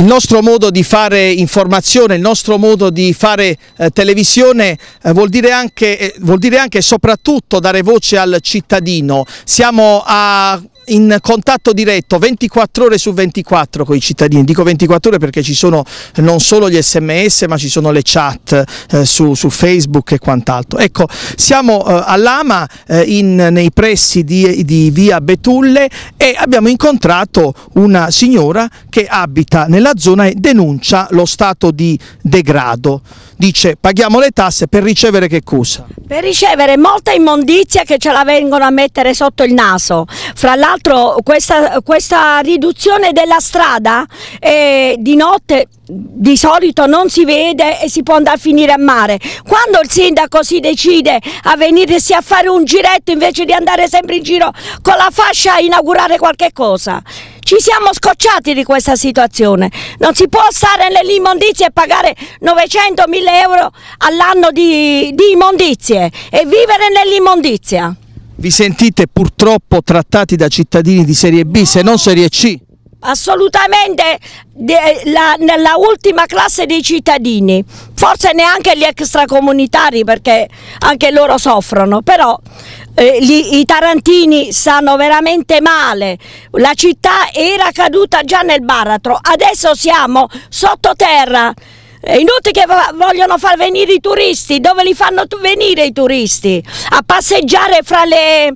il nostro modo di fare informazione, il nostro modo di fare eh, televisione eh, vuol, dire anche, eh, vuol dire anche e soprattutto dare voce al cittadino. Siamo a in contatto diretto 24 ore su 24 con i cittadini, dico 24 ore perché ci sono non solo gli sms ma ci sono le chat eh, su, su, Facebook e quant'altro. Ecco, siamo eh, Lama eh, in, nei pressi di, di, via Betulle e abbiamo incontrato una signora che abita nella zona e denuncia lo stato di degrado dice paghiamo le tasse per ricevere che cosa? Per ricevere molta immondizia che ce la vengono a mettere sotto il naso. Fra l'altro questa, questa riduzione della strada eh, di notte di solito non si vede e si può andare a finire a mare. Quando il sindaco si decide a venirsi a fare un giretto invece di andare sempre in giro con la fascia a inaugurare qualche cosa, ci siamo scocciati di questa situazione. Non si può stare nelle immondizie e pagare 900-1000 euro all'anno di, di immondizie e vivere nell'immondizia. Vi sentite purtroppo trattati da cittadini di serie B, se non serie C? assolutamente la, nella ultima classe dei cittadini, forse neanche gli extracomunitari perché anche loro soffrono, però eh, gli, i tarantini stanno veramente male, la città era caduta già nel baratro, adesso siamo sottoterra, è inutile che vogliono far venire i turisti, dove li fanno venire i turisti? A passeggiare fra le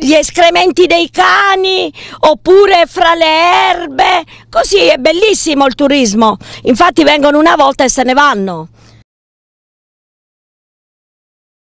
gli escrementi dei cani oppure fra le erbe, così è bellissimo il turismo, infatti vengono una volta e se ne vanno.